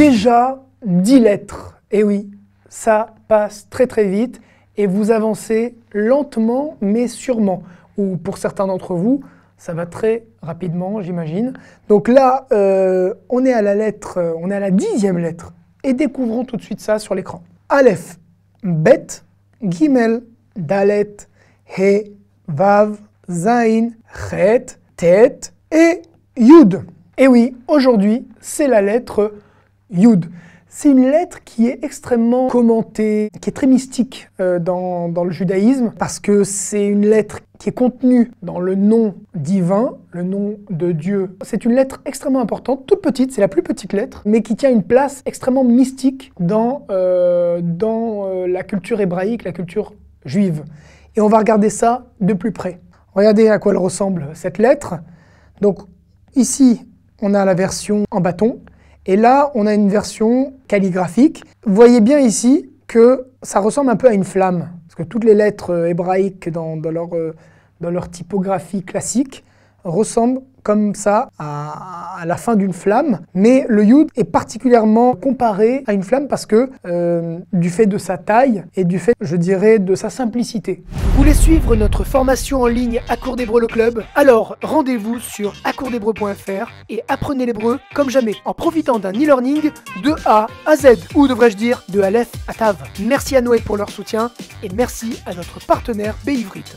déjà 10 lettres. Et oui, ça passe très très vite et vous avancez lentement mais sûrement. Ou pour certains d'entre vous, ça va très rapidement, j'imagine. Donc là, euh, on est à la lettre, euh, on est à la dixième lettre. Et découvrons tout de suite ça sur l'écran. Aleph, Bet, Gimel, Dalet, He, Vav, Zain, Chet, Tet et Yud. Et oui, aujourd'hui, c'est la lettre Yud. C'est une lettre qui est extrêmement commentée, qui est très mystique euh, dans, le judaïsme, parce que c'est une lettre qui est contenue dans le nom divin, le nom de Dieu. C'est une lettre extrêmement importante, toute petite, c'est la plus petite lettre, mais qui tient une place extrêmement mystique dans, euh, euh, la culture hébraïque, la culture juive. Et on va regarder ça de plus près. Regardez à quoi elle ressemble cette lettre. Donc ici, on a la version en bâton, et là, on a une version calligraphique. Vous voyez bien ici que ça ressemble un peu à une flamme. Parce que toutes les lettres euh, hébraïques dans, dans leur euh, typographie classique ressemble comme ça à, la fin d'une flamme, mais le yud est particulièrement comparé à une flamme parce que euh, du fait de sa taille et du fait, je dirais, de sa simplicité. Vous voulez suivre notre formation en ligne à cours d'hébreu le club Alors rendez-vous sur accourdhébreu.fr et apprenez l'hébreu comme jamais en profitant d'un e-learning de A à Z, ou devrais-je dire de Aleph à Tav. Merci à Noé pour leur soutien et merci à notre partenaire Béivrit.